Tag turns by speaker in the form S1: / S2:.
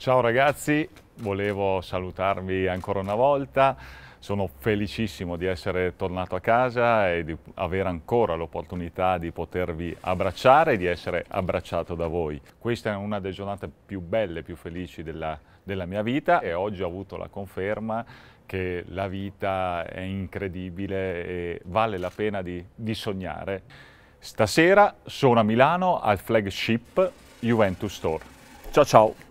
S1: Ciao ragazzi, volevo salutarvi ancora una volta. Sono felicissimo di essere tornato a casa e di avere ancora l'opportunità di potervi abbracciare e di essere abbracciato da voi. Questa è una delle giornate più belle, più felici della, della mia vita e oggi ho avuto la conferma che la vita è incredibile e vale la pena di, di sognare. Stasera sono a Milano al flagship Juventus Store. Ciao ciao!